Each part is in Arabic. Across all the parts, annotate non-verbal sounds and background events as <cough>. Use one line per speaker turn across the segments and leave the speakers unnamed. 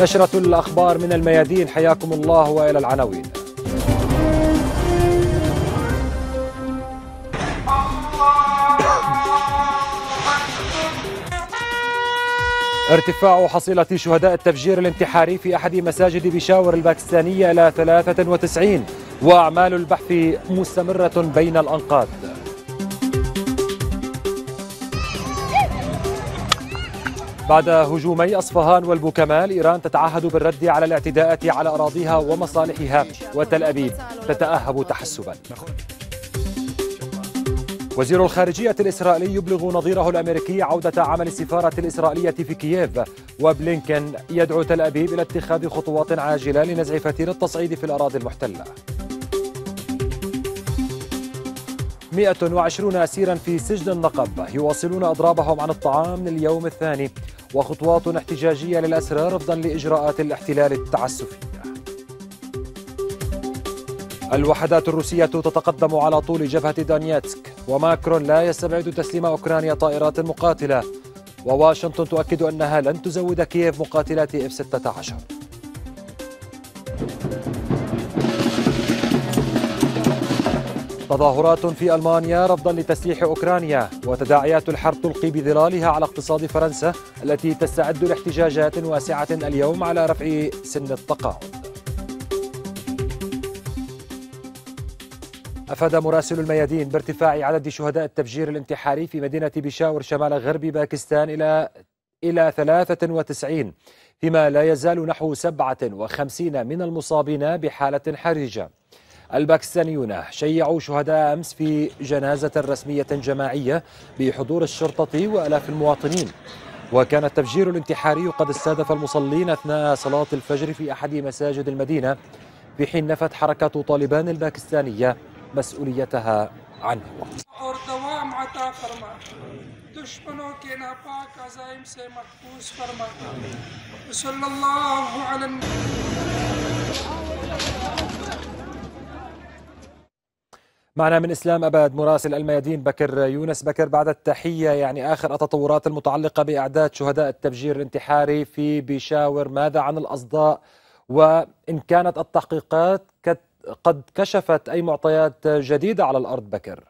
نشرة الأخبار من الميادين حياكم الله وإلى العناوين ارتفاع حصيلة شهداء التفجير الانتحاري في أحد مساجد بشاور الباكستانية إلى 93 وأعمال البحث مستمرة بين الأنقاض بعد هجومي أصفهان والبوكمال إيران تتعهد بالرد على الاعتداءات على أراضيها ومصالحها وتل أبيب تتأهب تحسبا وزير الخارجية الإسرائيلي يبلغ نظيره الأمريكي عودة عمل السفارة الإسرائيلية في كييف وبلينكن يدعو تل أبيب إلى اتخاذ خطوات عاجلة لنزع فتيل التصعيد في الأراضي المحتلة 120 أسيرا في سجن النقب يواصلون أضرابهم عن الطعام لليوم الثاني وخطوات احتجاجية للأسرى رفضا لإجراءات الاحتلال التعسفية الوحدات الروسية تتقدم على طول جبهة دانياتسك وماكرون لا يستبعد تسليم أوكرانيا طائرات مقاتلة وواشنطن تؤكد أنها لن تزود كييف مقاتلات F-16 تظاهرات في ألمانيا رفضا لتسليح أوكرانيا وتداعيات الحرب تلقي بظلالها على اقتصاد فرنسا التي تستعد لاحتجاجات واسعة اليوم على رفع سن التقاعد أفاد مراسل الميادين بارتفاع عدد شهداء التفجير الانتحاري في مدينة بشاور شمال غرب باكستان إلى إلى 93 فيما لا يزال نحو 57 من المصابين بحالة حرجة الباكستانيون شيعوا شهداء أمس في جنازة رسمية جماعية بحضور الشرطة وألاف المواطنين وكان التفجير الانتحاري قد استهدف المصلين أثناء صلاة الفجر في أحد مساجد المدينة في حين نفت حركة طالبان الباكستانية مسؤوليتها عنه
دشمنوں کے ناپاک عزائم سے محفوظ فرما صلی اللہ علیہ وسلم
معنا من اسلام اباد مراسل الميادين بكر يونس بكر بعد التحيه يعني اخر التطورات المتعلقه باعداد شهداء التفجير الانتحاري في بيشاور ماذا عن الاصداء وان كانت التحقيقات قد كشفت اي معطيات جديده على الارض بكر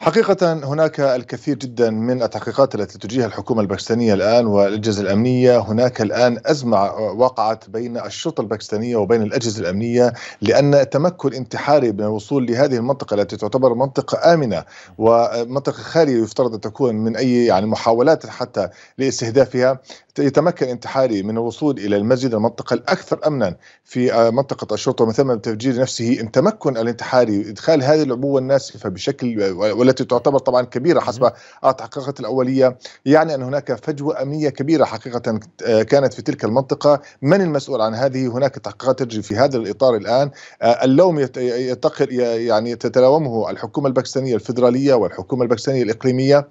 حقيقة هناك الكثير جدا من التحقيقات التي تجريها الحكومة الباكستانية الآن والأجهزة الأمنية هناك الآن أزمة وقعت بين الشرطة الباكستانية وبين الأجهزة الأمنية لأن تمكن انتحاري من الوصول لهذه المنطقة التي تعتبر منطقة آمنة ومنطقة خالية يفترض أن تكون من أي يعني محاولات حتى لاستهدافها يتمكن انتحاري من الوصول الى المسجد المنطقه الاكثر امنا في آه، منطقه الشرطه ومن ثم بتفجير نفسه ان تمكن الانتحاري ادخال هذه العبوه الناسفه بشكل والتي تعتبر طبعا كبيره حسب التحقيقات الاوليه يعني ان هناك فجوه امنيه كبيره حقيقه آه، كانت في تلك المنطقه من المسؤول عن هذه هناك تحقيقات تجري في هذا الاطار الان آه، اللوم يتقل يعني تتلاومه الحكومه الباكستانيه الفدراليه والحكومه الباكستانيه الاقليميه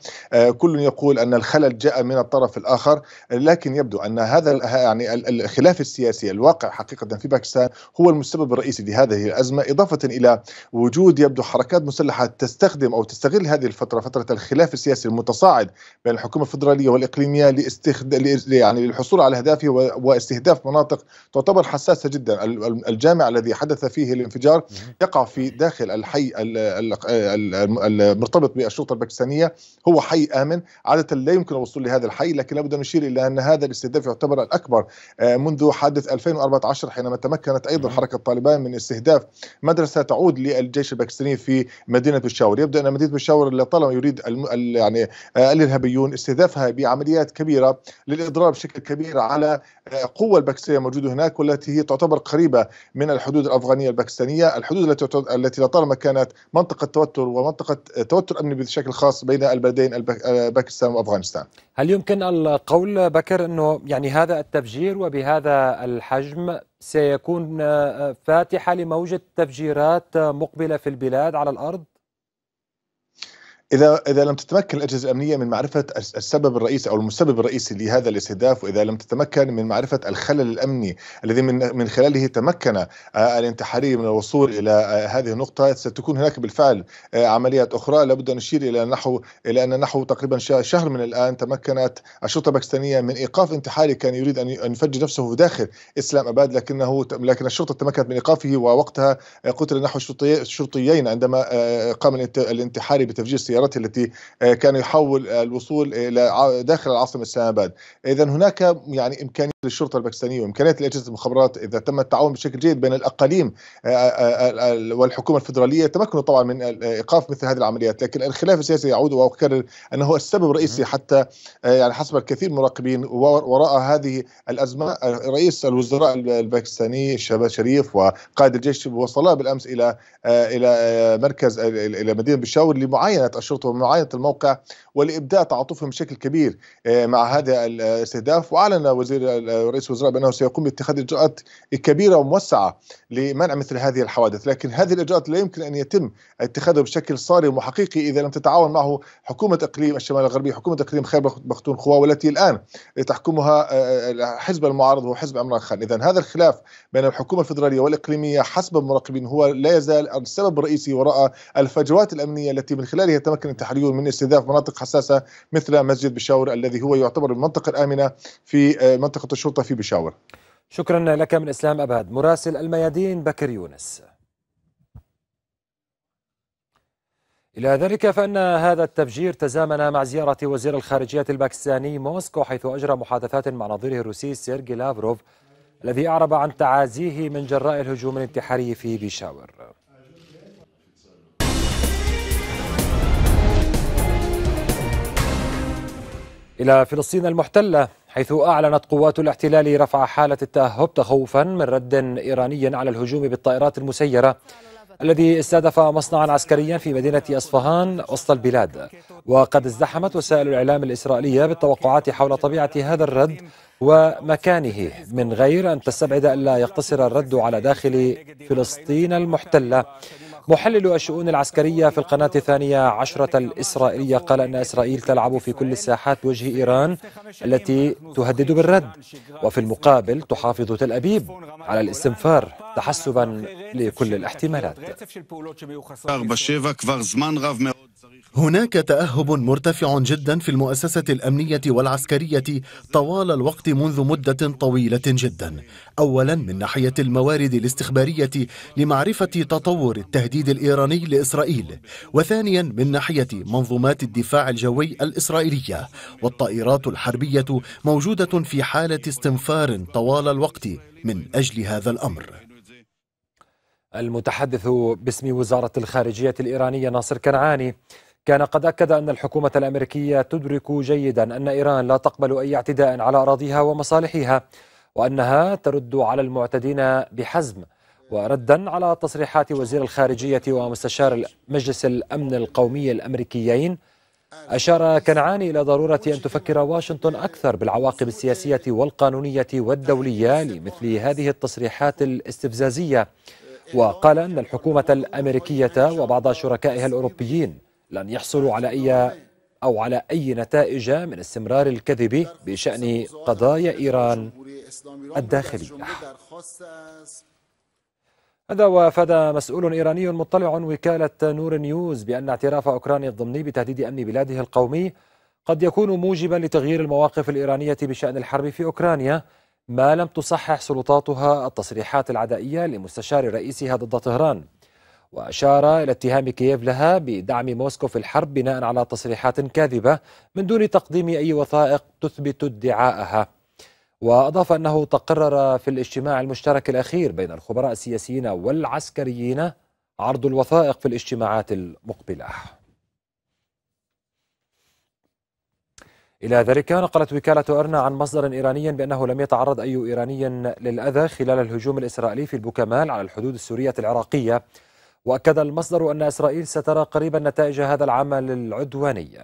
كل يقول ان الخلل جاء من الطرف الاخر لكن ولكن يبدو ان هذا يعني الخلاف السياسي الواقع حقيقه في باكستان هو المسبب الرئيسي لهذه الازمه اضافه الى وجود يبدو حركات مسلحه تستخدم او تستغل هذه الفتره فتره الخلاف السياسي المتصاعد بين الحكومه الفدراليه والاقليميه لاستخد... يعني للحصول على اهدافه واستهداف مناطق تعتبر حساسه جدا الجامع الذي حدث فيه الانفجار يقع في داخل الحي المرتبط بالشرطه الباكستانيه هو حي امن عاده لا يمكن الوصول لهذا الحي لكن لابد ان نشير الى ان هذا الاستهداف يعتبر الأكبر آه، منذ حادث 2014 حينما تمكنت أيضا نعم. حركة طالبان من استهداف مدرسة تعود للجيش الباكستاني في مدينة بشاور يبدو أن مدينة بشاور لطالما يريد يعني آه، الإرهابيون استهدافها بعمليات كبيرة للإضرار بشكل كبير على آه، قوة الباكستانية الموجودة هناك والتي هي تعتبر قريبة من الحدود الأفغانية الباكستانية الحدود التي التي لطالما كانت منطقة توتر ومنطقة توتر أمني بشكل خاص بين البلدين باكستان
وأفغانستان هل يمكن القول بكر انه يعني هذا التفجير وبهذا الحجم سيكون آه، فاتحه لموجه تفجيرات مقبله في البلاد على الارض؟
اذا اذا لم تتمكن الاجهزه الامنيه من معرفه السبب الرئيسي او المسبب الرئيسي لهذا الاستهداف واذا لم تتمكن من معرفه الخلل الامني الذي من من خلاله تمكن آه، الانتحاري من الوصول الى آه، هذه النقطه ستكون هناك بالفعل آه، عمليات اخرى لابد ان نشير الى نحو الى ان نحو تقريبا شهر من الان تمكنت الشرطه الباكستانيه من ايقاف انتحاري كان يريد ان يفجر نفسه داخل اسلام اباد لكنه لكن الشرطه تمكنت من ايقافه ووقتها قتل نحو شرطيين عندما قام الانتحاري بتفجير سيارة السيارات التي آه، كان يحاول الوصول الى داخل العاصمه اسلام اباد اذا هناك يعني امكانيه للشرطه الباكستانيه وامكانيه لاجهزه المخابرات اذا تم التعاون بشكل جيد بين الاقاليم آه، آه، والحكومه الفدراليه تمكنوا طبعا من ايقاف مثل هذه العمليات لكن الخلاف السياسي يعود واكرر انه السبب الرئيسي حتى يعني حسب الكثير من المراقبين وراء هذه الازمه رئيس الوزراء الباكستاني شباز شريف وقائد الجيش وصلا بالامس الى الى مركز الى مدينه بشاور لمعاينه الشرطه ومعاينه الموقع ولإبداء تعاطفهم بشكل كبير آه، مع هذا الاستهداف واعلن وزير رئيس الوزراء بانه سيقوم باتخاذ اجراءات كبيره وموسعه لمنع مثل هذه الحوادث لكن هذه الاجراءات لا يمكن ان يتم اتخاذها بشكل صارم وحقيقي اذا لم تتعاون معه حكومه اقليم الشمال الغربي حكومه اقليم خير بختون خوا والتي الان تحكمها آه، آه، حزب المعارض وحزب عمران خان اذا هذا الخلاف بين الحكومه الفدراليه والاقليميه حسب المراقبين هو لا يزال السبب الرئيسي وراء الفجوات الامنيه التي من خلالها تم يمكن التحرير من استهداف مناطق حساسه مثل مسجد بشاور الذي هو يعتبر المنطقه الامنه في آه، منطقه الشرطه في بشاور.
شكرا لك من اسلام اباد، مراسل الميادين بكر يونس. إلى ذلك فإن هذا التفجير تزامن مع زيارة وزير الخارجية الباكستاني موسكو حيث أجرى محادثات مع نظيره الروسي سيرجي لافروف الذي أعرب عن تعازيه من جراء الهجوم الانتحاري في بيشاور إلى فلسطين المحتلة حيث أعلنت قوات الاحتلال رفع حالة التأهب تخوفا من رد إيراني على الهجوم بالطائرات المسيرة الذي استهدف مصنعا عسكريا في مدينة أصفهان وسط البلاد وقد ازدحمت وسائل الإعلام الإسرائيلية بالتوقعات حول طبيعة هذا الرد ومكانه من غير أن تستبعد ألا يقتصر الرد على داخل فلسطين المحتلة محلل الشؤون العسكرية في القناة الثانية عشرة الإسرائيلية قال أن إسرائيل تلعب في كل الساحات وجه إيران التي تهدد بالرد وفي المقابل تحافظ تل
أبيب على الاستنفار تحسبا لكل الاحتمالات هناك تأهب مرتفع جدا في المؤسسة الأمنية والعسكرية طوال الوقت منذ مدة طويلة جدا أولا من ناحية الموارد الاستخبارية لمعرفة تطور التهديد الإيراني لإسرائيل وثانيا من ناحية منظومات الدفاع الجوي الإسرائيلية والطائرات الحربية موجودة في حالة استنفار طوال الوقت من أجل هذا الأمر المتحدث باسم وزارة
الخارجية الإيرانية ناصر كنعاني كان قد أكد أن الحكومة الأمريكية تدرك جيدا أن إيران لا تقبل أي اعتداء على أراضيها ومصالحها وأنها ترد على المعتدين بحزم وردا على تصريحات وزير الخارجية ومستشار مجلس الأمن القومي الأمريكيين أشار كنعاني إلى ضرورة أن تفكر واشنطن أكثر بالعواقب السياسية والقانونية والدولية لمثل هذه التصريحات الاستفزازية وقال أن الحكومة الأمريكية وبعض شركائها الأوروبيين لن يحصلوا على أي أو على أي نتائج من استمرار الكذب بشأن قضايا إيران الداخلية هذا وافد مسؤول إيراني مطلع وكالة نور نيوز بأن اعتراف أوكرانيا الضمني بتهديد أمن بلاده القومي قد يكون موجبا لتغيير المواقف الإيرانية بشأن الحرب في أوكرانيا ما لم تصحح سلطاتها التصريحات العدائية لمستشار رئيسها ضد طهران وأشار إلى اتهام كييف لها بدعم موسكو في الحرب بناء على تصريحات كاذبة من دون تقديم أي وثائق تثبت ادعاءها وأضاف أنه تقرر في الاجتماع المشترك الأخير بين الخبراء السياسيين والعسكريين عرض الوثائق في الاجتماعات المقبله إلى ذلك نقلت وكالة أرنا عن مصدر إيراني بأنه لم يتعرض أي إيراني للأذى خلال الهجوم الإسرائيلي في البوكمال على الحدود السورية العراقية وأكد المصدر أن إسرائيل سترى قريبا نتائج هذا العمل العدواني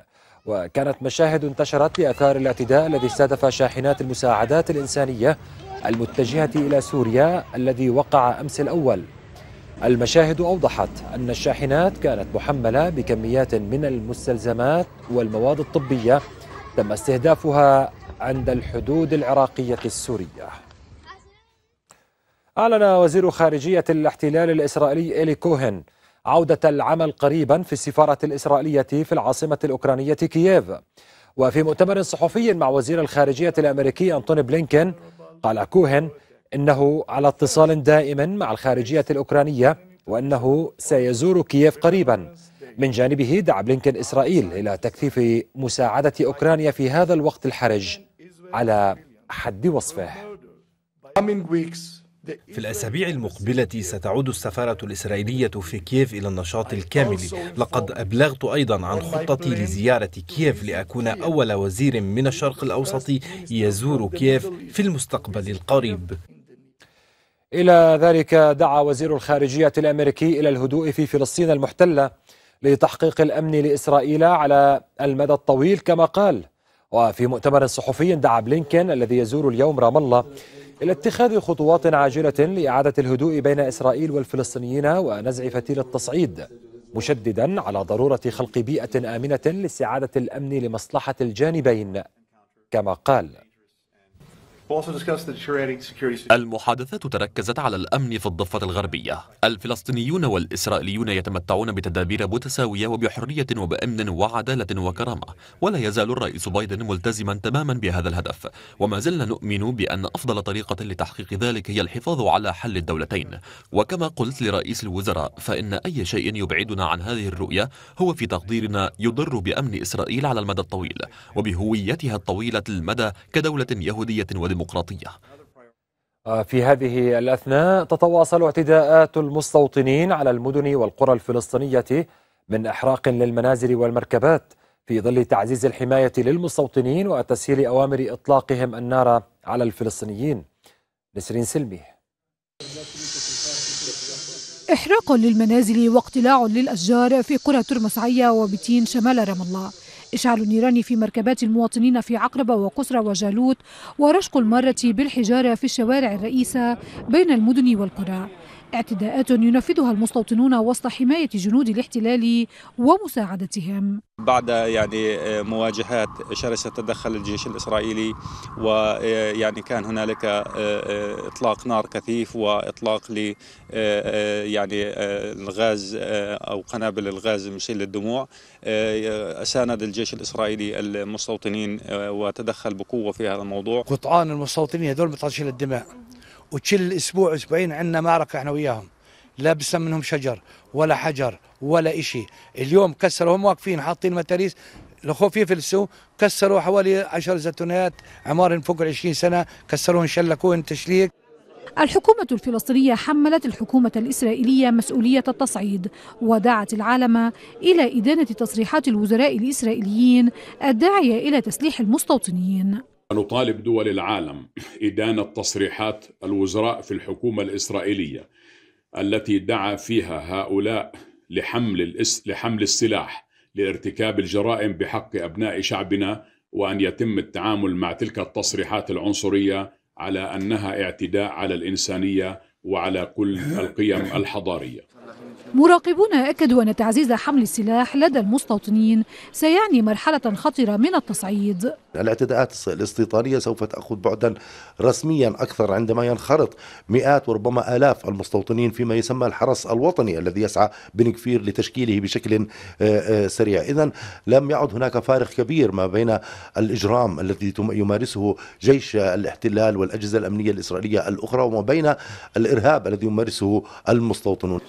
وكانت مشاهد انتشرت لأثار الاعتداء الذي استهدف شاحنات المساعدات الإنسانية المتجهة إلى سوريا الذي وقع أمس الأول المشاهد أوضحت أن الشاحنات كانت محملة بكميات من المستلزمات والمواد الطبية تم استهدافها عند الحدود العراقية السورية أعلن وزير خارجية الاحتلال الإسرائيلي إيلي كوهن عودة العمل قريبا في السفارة الإسرائيلية في العاصمة الأوكرانية كييف وفي مؤتمر صحفي مع وزير الخارجية الأمريكي أنتوني بلينكين قال كوهن إنه على اتصال دائم مع الخارجية الأوكرانية وأنه سيزور كييف قريبا من جانبه دعا بلينكن إسرائيل إلى تكثيف مساعدة أوكرانيا في هذا الوقت الحرج على حد وصفه
في الأسابيع المقبلة ستعود السفارة الإسرائيلية في كييف إلى النشاط الكامل لقد أبلغت أيضا عن خطتي لزيارة كييف لأكون أول وزير من الشرق الأوسط يزور كييف في المستقبل القريب
إلى ذلك دعا وزير الخارجية الأمريكي إلى الهدوء في فلسطين المحتلة لتحقيق الأمن لإسرائيل على المدى الطويل كما قال وفي مؤتمر صحفي دعا بلينكن الذي يزور اليوم رام الله إلى اتخاذ خطوات عاجلة لإعادة الهدوء بين إسرائيل والفلسطينيين ونزع فتيل التصعيد مشددا على ضرورة خلق بيئة آمنة لاستعادة الأمن لمصلحة الجانبين كما قال
المحادثات تركزت على الأمن في الضفة الغربية الفلسطينيون والإسرائيليون يتمتعون بتدابير متساوية وبحرية وبأمن وعدالة وكرامة ولا يزال الرئيس بايدن ملتزما تماما بهذا الهدف وما زلنا نؤمن بأن أفضل طريقة لتحقيق ذلك هي الحفاظ على حل الدولتين وكما قلت لرئيس الوزراء فإن أي شيء يبعدنا عن هذه الرؤية هو في تقديرنا يضر بأمن إسرائيل على المدى الطويل وبهويتها الطويلة المدى كدولة يهودية وديمقراطية الديمقراطية
آه، في هذه الأثناء تتواصل اعتداءات المستوطنين على المدن والقرى الفلسطينية من إحراق للمنازل والمركبات في ظل تعزيز الحماية للمستوطنين وتسهيل أوامر إطلاقهم النار على الفلسطينيين نسرين سلمي
إحراق للمنازل واقتلاع للأشجار في قرى ترمسعية وبتين شمال رام الله إشعال النيران في مركبات المواطنين في عقربة وقصر وجالوت ورشق المارة بالحجارة في الشوارع الرئيسة بين المدن والقرى اعتداءات ينفذها المستوطنون وسط حماية جنود الاحتلال ومساعدتهم
بعد يعني مواجهات شرسة تدخل الجيش الإسرائيلي ويعني كان هنالك آه، آه، إطلاق نار كثيف وإطلاق ل آه، يعني الغاز أو قنابل الغاز المسيل للدموع ساند الجيش الإسرائيلي المستوطنين وتدخل بقوة في هذا الموضوع
قطعان المستوطنين هذول متعطشين الدماء
وكل اسبوع اسبوعين عندنا معركه احنا وياهم لا بسم منهم شجر ولا حجر ولا إشي اليوم كسروا هم واقفين حاطين متاريس لخوفي يفلسوا كسروا حوالي عشر زيتونات عمار فوق العشرين سنة كسروهن شلكوهم تشليك
الحكومة الفلسطينية حملت الحكومة الإسرائيلية مسؤولية التصعيد ودعت العالم إلى إدانة تصريحات الوزراء الإسرائيليين الداعية إلى تسليح المستوطنين
نطالب دول العالم <clears throat> إدانة تصريحات الوزراء في الحكومة الإسرائيلية التي دعا فيها هؤلاء لحمل, الاس... لحمل السلاح لارتكاب الجرائم بحق أبناء شعبنا وأن يتم التعامل مع تلك التصريحات العنصرية على أنها اعتداء على الإنسانية وعلى كل <laughs> القيم الحضارية
مراقبون أكدوا أن تعزيز حمل السلاح لدى المستوطنين سيعني مرحلة خطرة من التصعيد
الاعتداءات الاستيطانية سوف تأخذ بعدا رسميا أكثر عندما ينخرط مئات وربما آلاف المستوطنين فيما يسمى الحرس الوطني الذي يسعى بن كفير لتشكيله بشكل آه، آه، سريع إذا لم يعد هناك فارق كبير ما بين الإجرام الذي يمارسه جيش الاحتلال والأجهزة الأمنية الإسرائيلية الأخرى وما بين الإرهاب الذي يمارسه المستوطنون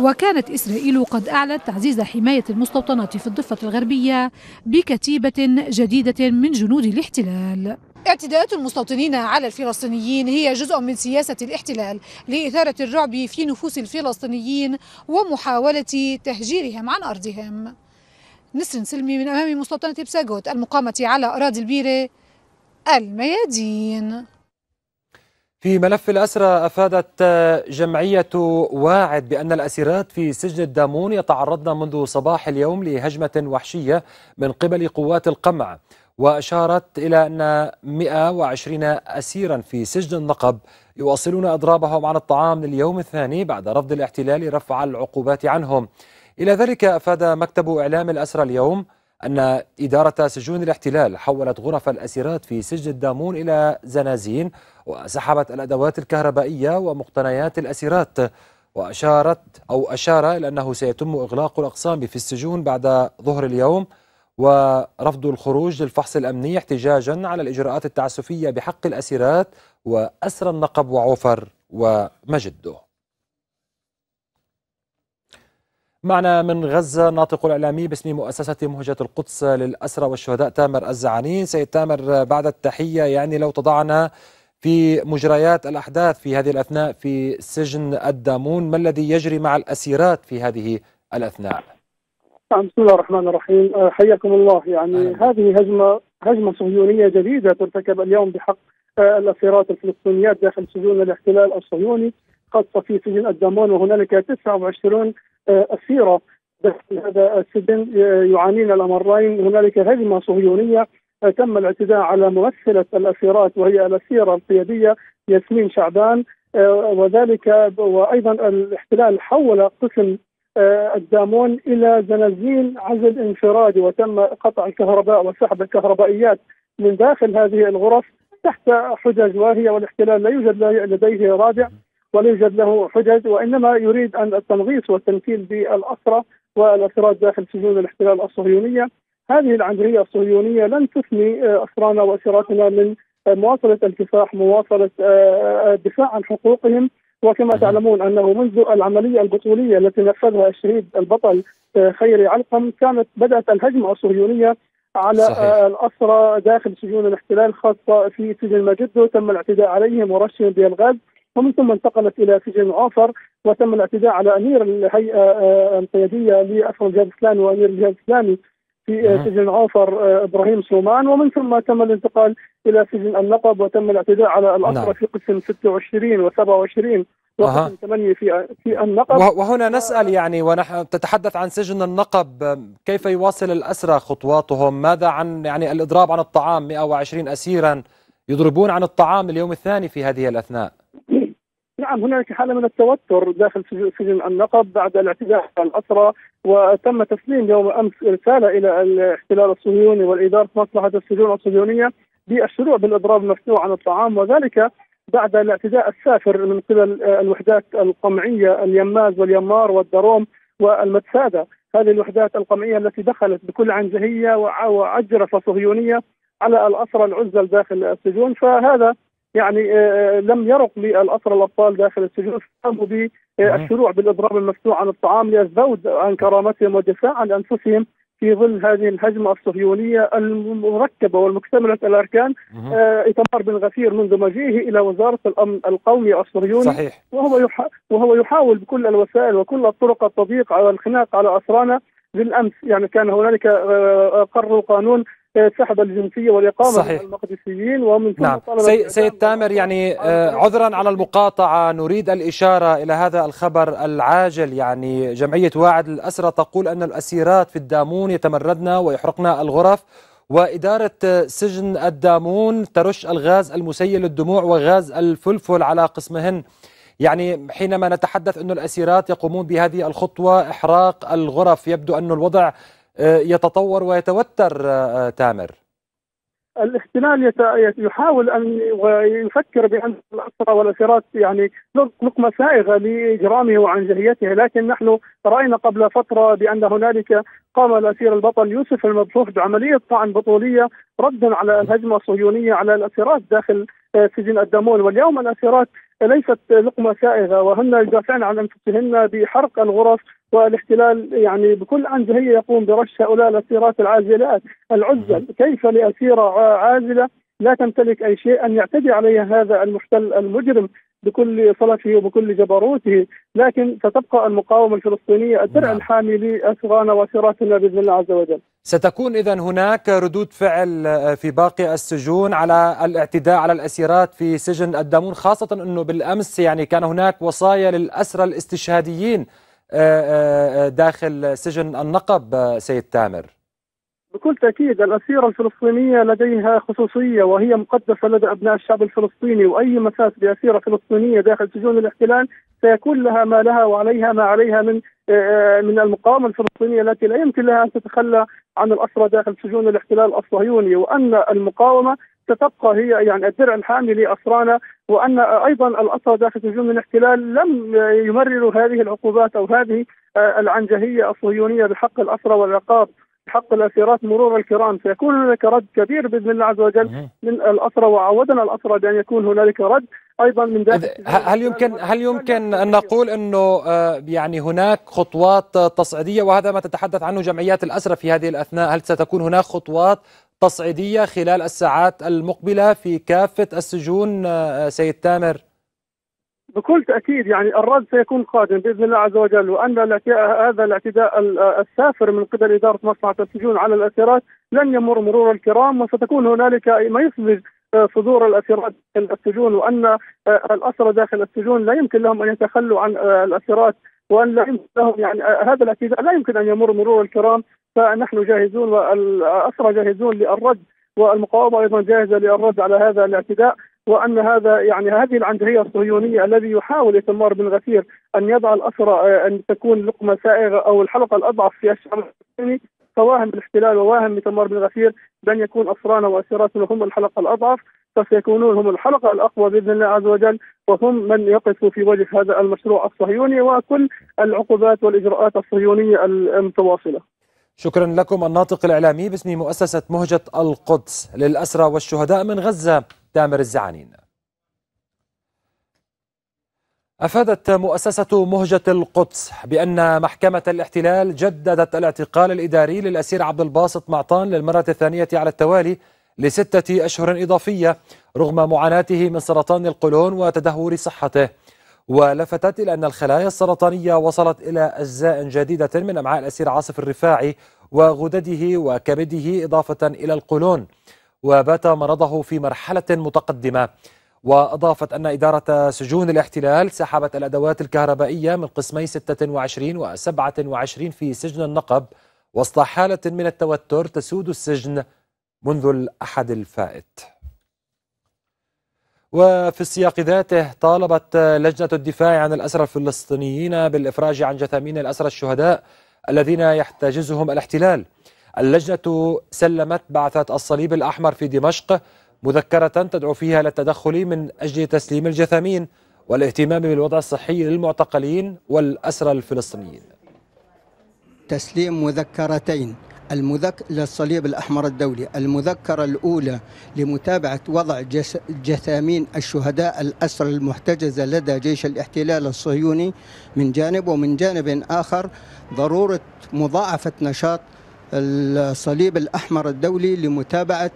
وكانت إسرائيل قد أعلنت تعزيز حماية المستوطنات في الضفة الغربية بكتيبة جديدة من جنود الاحتلال اعتداءات المستوطنين على الفلسطينيين هي جزء من سياسة الاحتلال لإثارة الرعب في نفوس الفلسطينيين ومحاولة تهجيرهم عن أرضهم نسر سلمي من أمام مستوطنة بساجوت المقامة على أراضي البيرة الميادين
في ملف الأسرى أفادت آه، جمعية واعد بأن الأسيرات في سجن الدامون يتعرضن منذ صباح اليوم لهجمة وحشية من قبل قوات القمع وأشارت إلى أن 120 أسيرا في سجن النقب يواصلون أضرابهم عن الطعام لليوم الثاني بعد رفض الاحتلال رفع العقوبات عنهم إلى ذلك أفاد مكتب إعلام الأسرى اليوم أن إدارة سجون الاحتلال حولت غرف الأسيرات في سجن الدامون إلى زنازين وسحبت الأدوات الكهربائية ومقتنيات الأسيرات وأشارت أو أشار إلى أنه سيتم إغلاق الأقسام في السجون بعد ظهر اليوم ورفض الخروج للفحص الأمني احتجاجا على الإجراءات التعسفية بحق الأسيرات وأسرى النقب وعوفر ومجده معنا من غزة الناطق الإعلامي باسم مؤسسة مهجة القدس للأسرى والشهداء تامر الزعاني سيد تامر بعد التحية يعني لو تضعنا في مجريات الأحداث في هذه الأثناء في سجن الدامون ما الذي يجري مع الأسيرات في هذه الأثناء
نعم بسم الله الرحمن الرحيم أه، حياكم الله يعني آه. هذه هجمة هجمة صهيونية جديدة ترتكب اليوم بحق أه، الأسيرات الفلسطينيات داخل سجون الاحتلال الصهيوني خاصة في سجن الدامون وهنالك 29 أسيرة داخل هذا السجن يعانين الأمرين هنالك هجمة صهيونية تم الاعتداء على ممثلة الأسيرات وهي الأسيرة القيادية ياسمين شعبان آه، وذلك وأيضا الاحتلال حول قسم آه، الدامون إلى زنازين عزل انفرادي وتم قطع الكهرباء وسحب الكهربائيات من داخل هذه الغرف تحت حجج واهية والاحتلال لا يوجد لديه رادع ولا يوجد له حجج وانما يريد ان التنغيص والتنكيل بالاسرى والاسرى داخل سجون الاحتلال الصهيونيه هذه العملية الصهيونيه لن تثني آه، اسرانا واسراتنا من آه، مواصله الكفاح مواصله الدفاع آه، عن حقوقهم وكما تعلمون انه منذ العمليه البطوليه التي نفذها الشهيد البطل خيري علقم كانت بدات الهجمه الصهيونيه على الاسرى داخل سجون الاحتلال خاصه في سجن ماجدو تم الاعتداء عليهم ورشهم بالغاز ومن ثم انتقلت الى سجن اخر وتم الاعتداء على امير الهيئه آه، القياديه لاسرى الجهاد الاسلامي وامير الجهاد الاسلامي في آه، سجن عوفر آه، ابراهيم سومان ومن ثم تم الانتقال الى سجن النقب وتم الاعتداء على الاسرى نعم. في قسم 26 و27 وقسم 8 في في النقب
وهنا نسال يعني ونحن تتحدث عن سجن النقب كيف يواصل الاسرى خطواتهم؟ ماذا عن يعني الاضراب عن الطعام 120 اسيرا يضربون عن الطعام اليوم الثاني في هذه الاثناء؟
نعم هناك حاله من التوتر داخل سجن النقب بعد الاعتداء على الاسرى وتم تسليم يوم امس رساله الى الاحتلال الصهيوني والاداره مصلحه السجون الصهيونيه بالشروع بالاضراب المفتوح عن الطعام وذلك بعد الاعتداء السافر من قبل الوحدات القمعيه اليماز واليمار والدروم والمتساده هذه الوحدات القمعيه التي دخلت بكل عنزهيه وعجرفه صهيونيه على الاسرى العزل داخل السجون فهذا يعني آه، آه، لم يرق للأسرى الأبطال داخل السجون قاموا بالشروع بالإضراب المفتوح عن الطعام ليزدود عن كرامتهم والدفاع عن أنفسهم في ظل هذه الهجمة الصهيونية المركبة والمكتملة الأركان ايتمار آه، بن غفير منذ مجيئه إلى وزارة الأمن القومي الصهيوني صحيح. وهو يحا... وهو يحاول بكل الوسائل وكل الطرق التضييق على الخناق على أسرانا بالامس يعني كان هنالك قرروا قانون سحب الجنسية والإقامة صحيح. المقدسيين ومن ثم نعم. سي...
سيد تامر يعني آه، عذرا على المقاطعة نريد الإشارة إلى هذا الخبر العاجل يعني جمعية واعد الأسرة تقول أن الأسيرات في الدامون يتمردن ويحرقن الغرف وإدارة سجن الدامون ترش الغاز المسيل للدموع وغاز الفلفل على قسمهن يعني حينما نتحدث أن الأسيرات يقومون بهذه الخطوة إحراق الغرف يبدو أن الوضع آه، يتطور ويتوتر آه، آه، تامر
الاحتلال يحاول ان ويفكر بان الاسرى والاسيرات يعني لقمه سائغه لاجرامه وعن جهيته، لكن نحن راينا قبل فتره بان هنالك قام الاسير البطل يوسف المبسوط بعمليه طعن بطوليه ردا على الهجمه الصهيونيه على الاسيرات داخل سجن الدمول، واليوم الاسيرات ليست لقمه سائغه وهن يدافعن عن انفسهن بحرق الغرف والاحتلال يعني بكل أنزهية يقوم برش هؤلاء الأسيرات العازلات العزل كيف لأسيرة عازلة لا تمتلك أي شيء أن يعتدي عليها هذا المحتل المجرم بكل صلته وبكل جبروته لكن ستبقى المقاومة الفلسطينية الدرع نعم. الحامي لأسرانا وأسيراتنا بإذن الله عز وجل
ستكون إذا هناك ردود فعل آه، في باقي السجون على الاعتداء على الأسيرات في سجن الدمون خاصة أنه بالأمس يعني كان هناك وصايا للأسرى الاستشهاديين آه، آه، آه، داخل سجن النقب سيد تامر
بكل تأكيد الأسيرة الفلسطينية لديها خصوصية وهي مقدسة لدى أبناء الشعب الفلسطيني وأي مساس بأسيرة فلسطينية داخل سجون الاحتلال سيكون لها ما لها وعليها ما عليها من آه، آه، من المقاومة الفلسطينية التي لا يمكن لها أن تتخلى عن الاسرى داخل سجون الاحتلال الصهيوني وأن المقاومة ستبقى هي يعني الدرع الحامي لأسرانا وأن أيضا الأسرى داخل سجون الاحتلال لم يمرروا هذه العقوبات أو هذه آه، العنجهية الصهيونية بحق الأسرى والعقاب حق الاسيرات مرور الكرام سيكون هناك رد كبير باذن الله عز وجل من الاسرى وعودنا الاسرى بان يكون هنالك رد ايضا من ذلك هل
يمكن هل يمكن ان نقول انه آه، يعني هناك خطوات تصعيديه وهذا ما تتحدث عنه جمعيات الاسرى في هذه الاثناء هل ستكون هناك خطوات تصعيديه خلال الساعات المقبله في كافه السجون آه، سيد تامر؟
بكل تاكيد يعني الرد سيكون قادم باذن الله عز وجل وان هذا الاعتداء السافر من قبل اداره مصلحه السجون على الاسيرات لن يمر مرور الكرام وستكون هنالك ما يسبق صدور الاسيرات داخل السجون وان الاسرى داخل السجون لا يمكن لهم ان يتخلوا عن الاسيرات وان لا يمكن لهم يعني هذا الاعتداء لا يمكن ان يمر مرور الكرام فنحن جاهزون والاسرى جاهزون للرد والمقاومه ايضا جاهزه للرد على هذا الاعتداء وان هذا يعني هذه العنجهيه الصهيونيه الذي يحاول يتمار بن غفير ان يضع الاسرى آه، ان تكون لقمه سائغه او الحلقه الاضعف في الشعب الفلسطيني فواهم الاحتلال وواهم تمار بن غفير بان يكون اسرانا واسيراتنا هم الحلقه الاضعف فسيكونون هم الحلقه الاقوى باذن الله عز وجل وهم من يقفوا في وجه هذا المشروع الصهيوني وكل العقوبات والاجراءات الصهيونيه المتواصله.
شكرا لكم الناطق الاعلامي باسم مؤسسه مهجه القدس للاسرى والشهداء من غزه تامر الزعانين أفادت مؤسسة مهجة القدس بأن محكمة الاحتلال جددت الاعتقال الإداري للأسير عبد الباسط معطان للمرة الثانية على التوالي لستة أشهر إضافية رغم معاناته من سرطان القولون وتدهور صحته ولفتت إلى أن الخلايا السرطانية وصلت إلى أجزاء جديدة من أمعاء الأسير عاصف الرفاعي وغدده وكبده إضافة إلى القولون وبات مرضه في مرحلة متقدمة وأضافت أن إدارة سجون الاحتلال سحبت الأدوات الكهربائية من قسمي 26 و 27 في سجن النقب وسط حالة من التوتر تسود السجن منذ الأحد الفائت وفي السياق ذاته طالبت لجنة الدفاع عن الأسرى الفلسطينيين بالإفراج عن جثامين الأسرى الشهداء الذين يحتجزهم الاحتلال اللجنة سلمت بعثة الصليب الأحمر في دمشق مذكرة تدعو فيها للتدخل من أجل تسليم الجثامين والاهتمام بالوضع الصحي للمعتقلين والأسرى الفلسطينيين
تسليم مذكرتين المذك... للصليب الأحمر الدولي المذكرة الأولى لمتابعة وضع جس... جثامين الشهداء الأسر المحتجزة لدى جيش الاحتلال الصهيوني من جانب ومن جانب آخر ضرورة مضاعفة نشاط الصليب الأحمر الدولي لمتابعة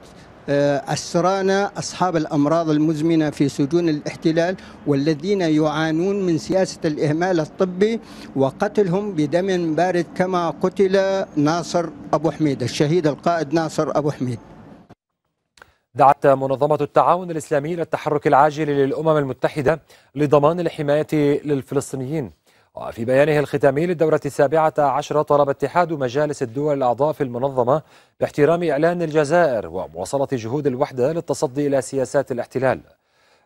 آه، أسرانا أصحاب الأمراض المزمنة في سجون الاحتلال والذين يعانون من سياسة الإهمال الطبي وقتلهم بدم بارد كما قتل ناصر أبو حميد الشهيد القائد ناصر أبو حميد
دعت منظمة التعاون الإسلامي للتحرك العاجل للأمم المتحدة لضمان الحماية للفلسطينيين وفي بيانه الختامي للدورة السابعة عشرة طلب اتحاد مجالس الدول الأعضاء في المنظمة باحترام إعلان الجزائر ومواصلة جهود الوحدة للتصدي إلى سياسات الاحتلال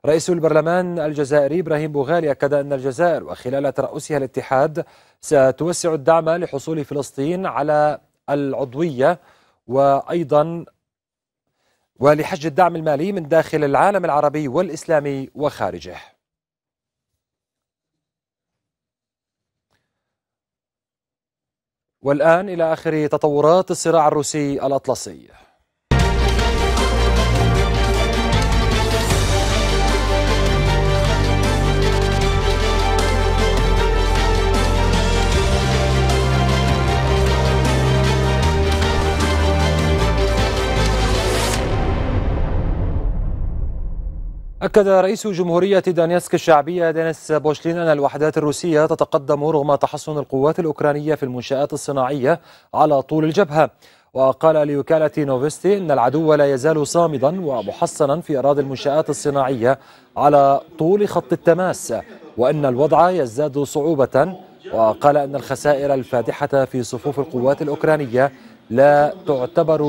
رئيس البرلمان الجزائري إبراهيم بوغالي أكد أن الجزائر وخلال ترأسها الاتحاد ستوسع الدعم لحصول فلسطين على العضوية وأيضا ولحج الدعم المالي من داخل العالم العربي والإسلامي وخارجه والآن إلى آخر تطورات الصراع الروسي الأطلسي أكد رئيس جمهورية دانيسك الشعبية دينيس بوشلين أن الوحدات الروسية تتقدم رغم تحصن القوات الأوكرانية في المنشآت الصناعية على طول الجبهة وقال لوكالة نوفستي أن العدو لا يزال صامدا ومحصنا في أراضي المنشآت الصناعية على طول خط التماس وأن الوضع يزداد صعوبة وقال أن الخسائر الفادحة في صفوف القوات الأوكرانية لا تعتبر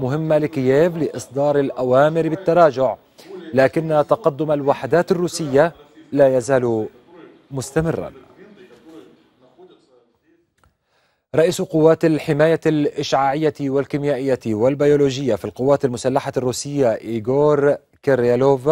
مهمة لكييف لإصدار الأوامر بالتراجع لكن تقدم الوحدات الروسية لا يزال مستمرا رئيس قوات الحماية الإشعاعية والكيميائية والبيولوجية في القوات المسلحة الروسية إيغور كيريالوف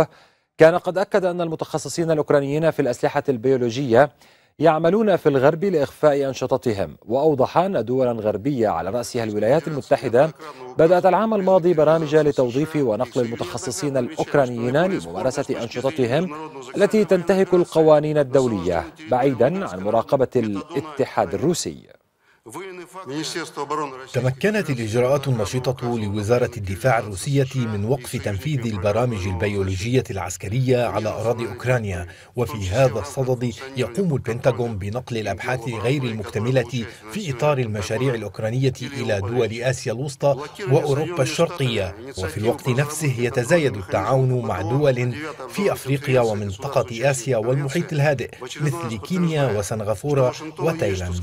كان قد أكد أن المتخصصين الأوكرانيين في الأسلحة البيولوجية يعملون في الغرب لإخفاء أنشطتهم وأوضح أن دولا غربية على رأسها الولايات المتحدة بدأت العام الماضي برامج لتوظيف ونقل المتخصصين الأوكرانيين لممارسة أنشطتهم التي تنتهك القوانين الدولية بعيدا عن مراقبة الاتحاد الروسي
تمكنت الإجراءات النشطة لوزارة الدفاع الروسية من وقف تنفيذ البرامج البيولوجية العسكرية على أراضي أوكرانيا وفي هذا الصدد يقوم البنتاغون بنقل الأبحاث غير المكتملة في إطار المشاريع الأوكرانية إلى دول آسيا الوسطى وأوروبا الشرقية وفي الوقت نفسه يتزايد التعاون مع دول في أفريقيا ومنطقة آسيا والمحيط الهادئ مثل كينيا وسنغافورة وتايلاند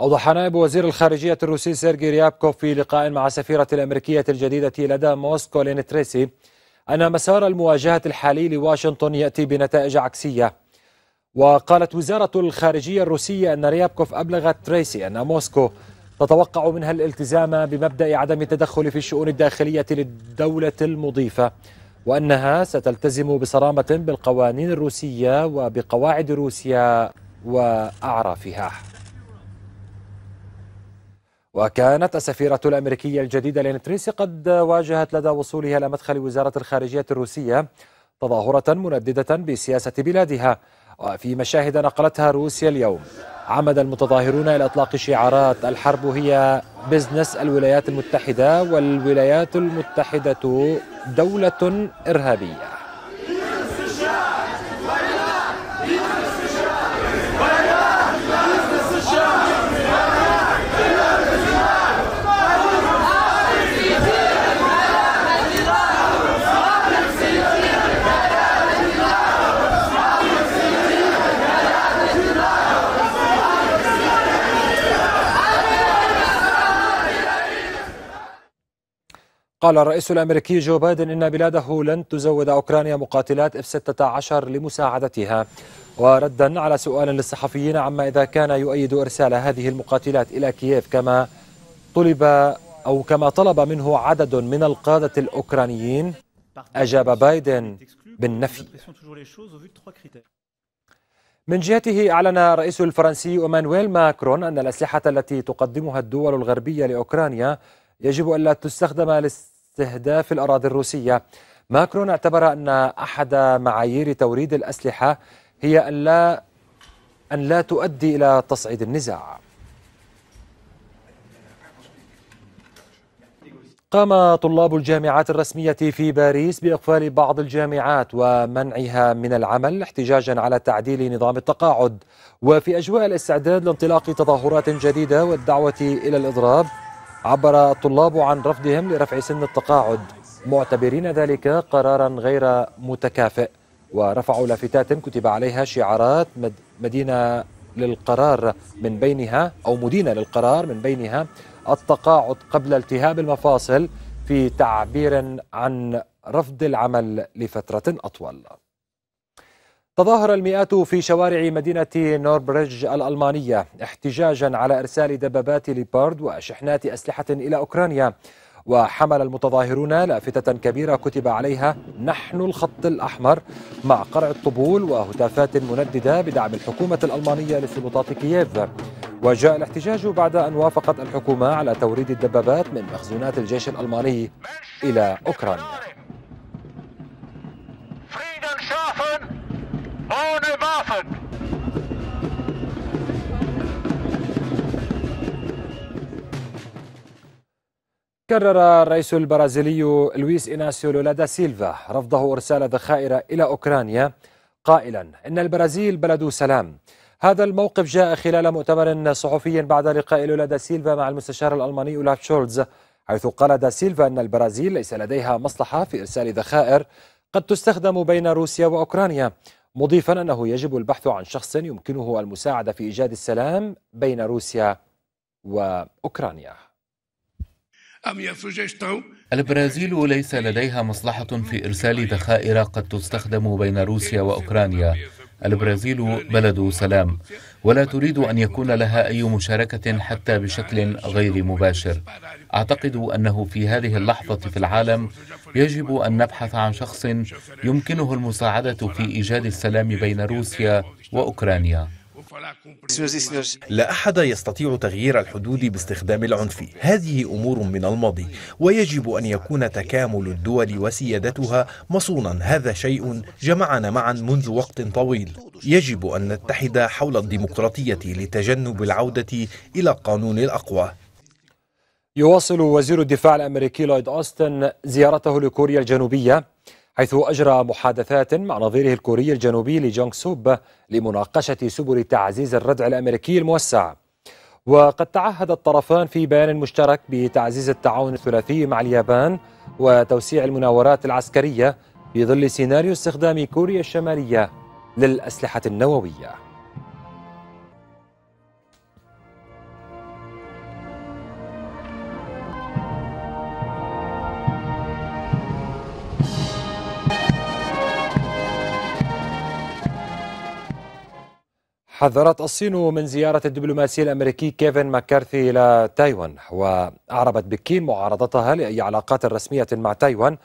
أوضح نائب وزير الخارجية الروسي سيرجي ريابكوف في لقاء مع سفيرة الأمريكية الجديدة لدى موسكو لين تريسي أن مسار المواجهة الحالي لواشنطن يأتي بنتائج عكسية وقالت وزارة الخارجية الروسية أن ريابكوف أبلغت تريسي أن موسكو تتوقع منها الالتزام بمبدأ عدم التدخل في الشؤون الداخلية للدولة المضيفة وأنها ستلتزم بصرامة بالقوانين الروسية وبقواعد روسيا وأعرافها وكانت السفيرة الأمريكية الجديدة لين تريسي قد واجهت لدى وصولها إلى مدخل وزارة الخارجية الروسية تظاهرة منددة بسياسة بلادها وفي مشاهد نقلتها روسيا اليوم عمد المتظاهرون إلى إطلاق شعارات الحرب هي بزنس الولايات المتحدة والولايات المتحدة دولة إرهابية قال الرئيس الامريكي جو بايدن ان بلاده لن تزود اوكرانيا مقاتلات اف 16 لمساعدتها وردا على سؤال للصحفيين عما اذا كان يؤيد ارسال هذه المقاتلات الى كييف كما طلب او كما طلب منه عدد من القاده الاوكرانيين اجاب بايدن بالنفي من جهته أعلن الرئيس الفرنسي إيمانويل ماكرون أن الأسلحة التي تقدمها الدول الغربية لأوكرانيا يجب ألا تستخدم لاستهداف الأراضي الروسية ماكرون اعتبر أن أحد معايير توريد الأسلحة هي أن لا أن لا تؤدي إلى تصعيد النزاع قام طلاب الجامعات الرسمية في باريس بإقفال بعض الجامعات ومنعها من العمل احتجاجا على تعديل نظام التقاعد وفي أجواء الاستعداد لانطلاق تظاهرات جديدة والدعوة إلى الإضراب عبر الطلاب عن رفضهم لرفع سن التقاعد معتبرين ذلك قرارا غير متكافئ ورفعوا لافتات كتب عليها شعارات مدينة للقرار من بينها أو مدينة للقرار من بينها التقاعد قبل التهاب المفاصل في تعبير عن رفض العمل لفترة أطول تظاهر المئات في شوارع مدينة نوربريدج الألمانية احتجاجا على إرسال دبابات ليبارد وشحنات أسلحة إلى أوكرانيا وحمل المتظاهرون لافتة كبيرة كتب عليها نحن الخط الأحمر مع قرع الطبول وهتافات منددة بدعم الحكومة الألمانية لسلطات كييف وجاء الاحتجاج بعد أن وافقت الحكومة على توريد الدبابات من مخزونات الجيش الألماني إلى
أوكرانيا كرر
الرئيس البرازيلي لويس إناسيو لولا دا سيلفا رفضه إرسال ذخائر إلى أوكرانيا قائلا إن البرازيل بلد سلام هذا الموقف جاء خلال مؤتمر صحفي بعد لقاء لولا دا سيلفا مع المستشار الألماني أولاف شولز حيث قال دا سيلفا أن البرازيل ليس لديها مصلحة في إرسال ذخائر قد تستخدم بين روسيا وأوكرانيا مضيفا أنه يجب البحث عن شخص يمكنه المساعدة في إيجاد السلام بين روسيا
وأوكرانيا البرازيل ليس لديها مصلحة في إرسال ذخائر قد تستخدم بين روسيا وأوكرانيا البرازيل بلد سلام ولا تريد ان يكون لها اي مشاركه حتى بشكل غير مباشر اعتقد انه في هذه اللحظه في العالم يجب ان نبحث عن شخص يمكنه المساعده في ايجاد السلام بين روسيا واوكرانيا لا أحد يستطيع تغيير
الحدود باستخدام العنف هذه أمور من الماضي ويجب أن يكون تكامل الدول وسيادتها مصونا هذا شيء جمعنا معا منذ وقت طويل يجب أن نتحد حول الديمقراطية لتجنب العودة إلى قانون
الأقوى يواصل وزير الدفاع الأمريكي لويد أوستن زيارته لكوريا الجنوبية حيث أجرى محادثات مع نظيره الكوري الجنوبي لي جونغ سوب لمناقشة سبل تعزيز الردع الأمريكي الموسع وقد تعهد الطرفان في بيان مشترك بتعزيز التعاون الثلاثي مع اليابان وتوسيع المناورات العسكرية في ظل سيناريو استخدام كوريا الشمالية للأسلحة النووية حذرت الصين من زيارة الدبلوماسي الأمريكي كيفن ماكارثي إلى تايوان وأعربت بكين معارضتها لأي علاقات رسمية مع تايوان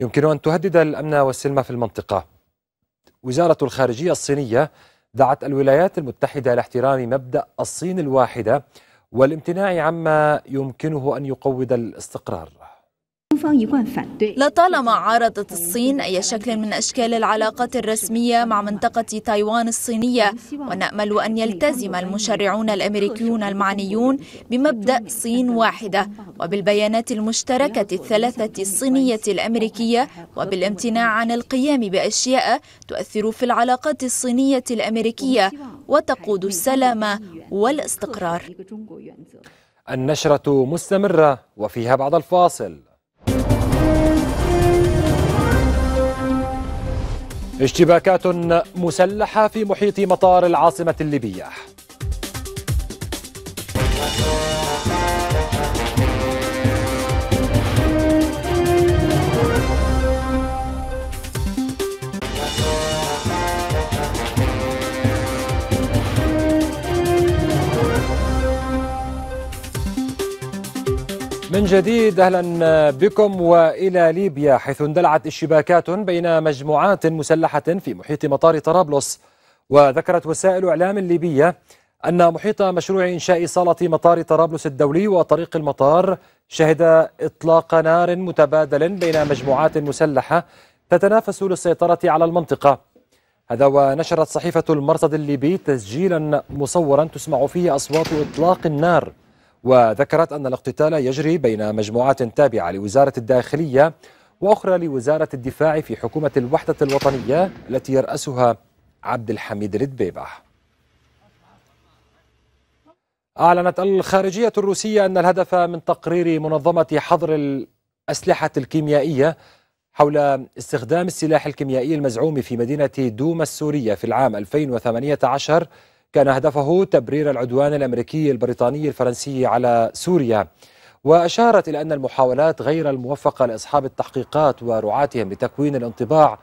يمكن أن تهدد الأمن والسلم في المنطقة وزارة الخارجية الصينية دعت الولايات المتحدة لاحترام مبدأ الصين الواحدة والامتناع عما يمكنه أن يقوض الاستقرار
لطالما عارضت الصين أي شكل من أشكال العلاقات الرسمية مع منطقة تايوان الصينية ونأمل أن يلتزم المشرعون الأمريكيون المعنيون بمبدأ صين واحدة وبالبيانات المشتركة الثلاثة الصينية الأمريكية وبالامتناع عن القيام بأشياء تؤثر في العلاقات الصينية الأمريكية وتقود السلام والاستقرار
النشرة مستمرة وفيها بعد الفاصل اشتباكات مسلحة في محيط مطار العاصمة الليبية من جديد اهلا بكم والى ليبيا حيث اندلعت اشتباكات بين مجموعات مسلحه في محيط مطار طرابلس وذكرت وسائل اعلام ليبيه ان محيط مشروع انشاء صاله مطار طرابلس الدولي وطريق المطار شهد اطلاق نار متبادل بين مجموعات مسلحه تتنافس للسيطره على المنطقه هذا ونشرت صحيفه المرصد الليبي تسجيلا مصورا تسمع فيه اصوات اطلاق النار وذكرت أن الاقتتال يجري بين مجموعات تابعة لوزارة الداخلية وأخرى لوزارة الدفاع في حكومة الوحدة الوطنية التي يرأسها عبد الحميد الدبيبة أعلنت الخارجية الروسية أن الهدف من تقرير منظمة حظر الأسلحة الكيميائية حول استخدام السلاح الكيميائي المزعوم في مدينة دوما السورية في العام 2018 كان هدفه تبرير العدوان الأمريكي البريطاني الفرنسي على سوريا وأشارت إلى أن المحاولات غير الموفقة لأصحاب التحقيقات ورعاتهم لتكوين الانطباع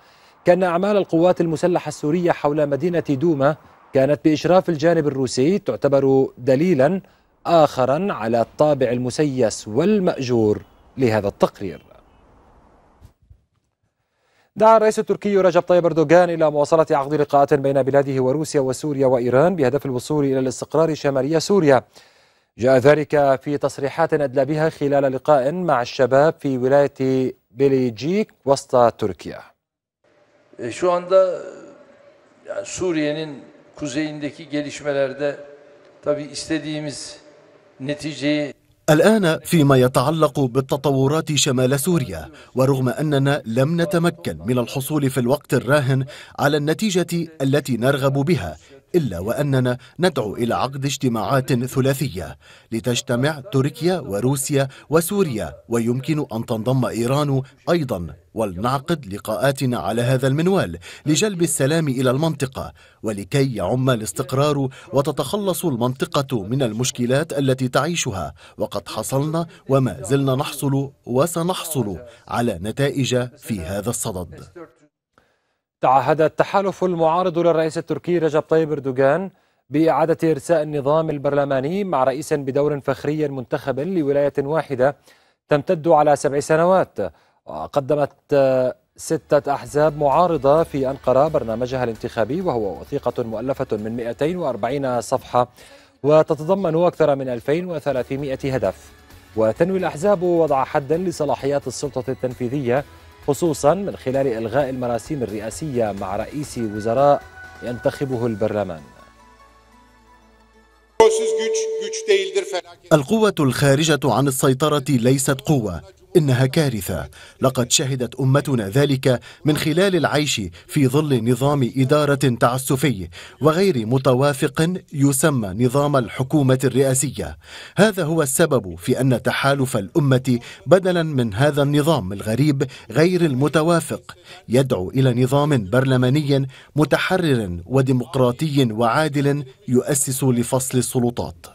كأن أعمال القوات المسلحة السورية حول مدينة دوما كانت بإشراف الجانب الروسي تعتبر دليلا آخرا على الطابع المسيس والمأجور لهذا التقرير دعا الرئيس التركي رجب طيب أردوغان إلى مواصلة عقد لقاءات بين بلاده وروسيا وسوريا وإيران بهدف الوصول إلى الاستقرار شمالي سوريا جاء ذلك في تصريحات أدلى بها خلال لقاء مع الشباب في ولاية بليجيك وسط تركيا
Şu anda yani Suriye'nin kuzeyindeki gelişmelerde tabii istediğimiz neticeyi
الآن فيما يتعلق بالتطورات شمال سوريا ورغم أننا لم نتمكن من الحصول في الوقت الراهن على النتيجة التي نرغب بها إلا وأننا ندعو إلى عقد اجتماعات ثلاثية لتجتمع تركيا وروسيا وسوريا ويمكن أن تنضم إيران أيضا ولنعقد لقاءاتنا على هذا المنوال لجلب السلام إلى المنطقة ولكي يعم الاستقرار وتتخلص المنطقة من المشكلات التي تعيشها وقد حصلنا وما زلنا نحصل وسنحصل على نتائج في هذا الصدد
تعهد التحالف المعارض للرئيس التركي رجب طيب اردوغان بإعادة إرساء النظام البرلماني مع رئيس بدور فخري منتخب لولاية واحدة تمتد على سبع سنوات وقدمت آه، ستة أحزاب معارضة في أنقرة برنامجها الانتخابي وهو وثيقة مؤلفة من 240 صفحة وتتضمن أكثر من 2300 هدف وتنوي الأحزاب وضع حدا لصلاحيات السلطة التنفيذية خصوصا من خلال إلغاء المراسيم الرئاسية مع رئيس وزراء
ينتخبه البرلمان القوة الخارجة عن السيطرة ليست قوة إنها كارثة لقد شهدت أمتنا ذلك من خلال العيش في ظل نظام إدارة تعسفي وغير متوافق يسمى نظام الحكومة الرئاسية هذا هو السبب في أن تحالف الأمة بدلا من هذا النظام الغريب غير المتوافق يدعو إلى نظام برلماني متحرر وديمقراطي وعادل يؤسس لفصل السلطات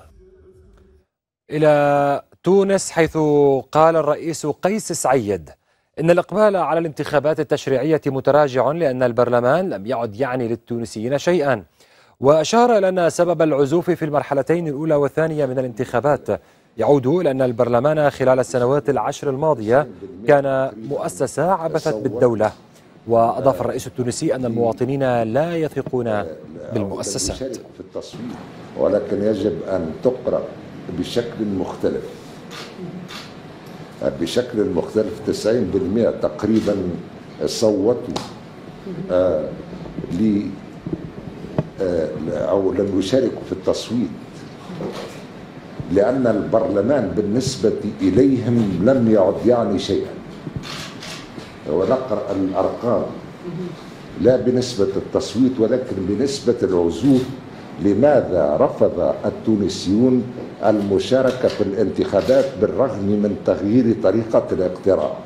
إلى تونس حيث قال الرئيس قيس سعيد إن الإقبال على الانتخابات التشريعية متراجع لأن البرلمان لم يعد يعني للتونسيين شيئا وأشار إلى أن سبب العزوف في المرحلتين الأولى والثانية من الانتخابات يعود إلى أن البرلمان خلال السنوات العشر الماضية كان مؤسسة عبثت بالدولة وأضاف الرئيس التونسي أن المواطنين لا يثقون
بالمؤسسات في التصويت ولكن يجب أن تقرأ بشكل مختلف بشكل مختلف 90% تقريبا صوتوا آه، ل آه، او لم يشاركوا في التصويت لان البرلمان بالنسبه اليهم لم يعد يعني شيئا ونقرا الارقام لا بنسبه التصويت ولكن بنسبه العزوف لماذا رفض التونسيون المشاركة في الانتخابات بالرغم من تغيير طريقة الاقتراع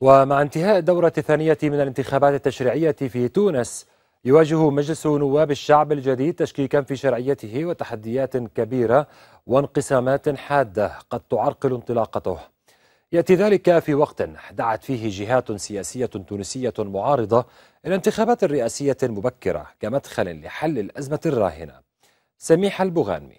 ومع انتهاء الدورة الثانية من الانتخابات التشريعية في تونس يواجه مجلس نواب الشعب الجديد تشكيكا في شرعيته وتحديات كبيرة وانقسامات حادة قد تعرقل انطلاقته يأتي ذلك في وقت دعت فيه جهات سياسية تونسية معارضة إلى انتخابات رئاسية مبكرة كمدخل لحل الأزمة الراهنة سميح البغانمي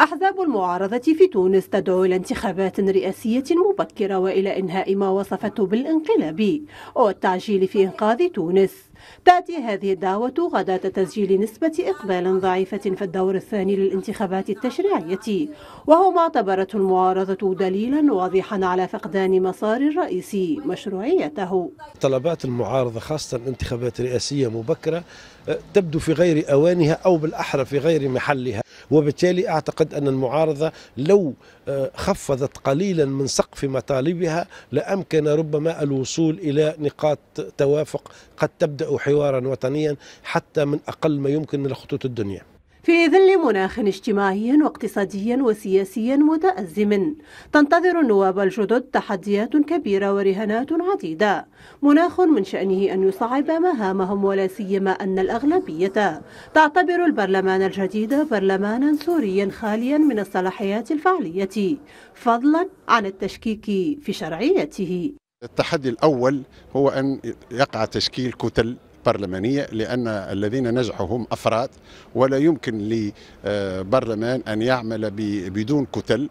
أحزاب المعارضة في تونس تدعو إلى انتخابات رئاسية مبكرة وإلى إنهاء ما وصفته بالانقلاب والتعجيل في إنقاذ تونس تأتي هذه الدعوة غدا تسجيل نسبة إقبال ضعيفة في الدور الثاني للانتخابات التشريعية وهو ما اعتبرته المعارضة دليلا واضحا على فقدان مسار الرئيس مشروعيته
طلبات المعارضة خاصة الانتخابات الرئاسية مبكرة أه، تبدو في غير أوانها أو بالأحرى في غير محلها وبالتالي أعتقد أن المعارضة لو آه، خفضت قليلا من سقف مطالبها لأمكن ربما الوصول إلى نقاط توافق قد تبدأ حوارا وطنيا حتى من أقل ما يمكن من الخطوط الدنيا
في ظل مناخ اجتماعي واقتصادي وسياسي متأزم تنتظر النواب الجدد تحديات كبيرة ورهانات عديدة مناخ من شأنه أن يصعب مهامهم ولا سيما أن الأغلبية تعتبر البرلمان الجديد برلمانا سوريا خاليا من الصلاحيات الفعلية فضلا عن التشكيك في شرعيته
التحدي الأول هو أن يقع تشكيل كتل برلمانية لأن الذين نجحوا هم أفراد ولا يمكن لبرلمان أن يعمل بدون كتل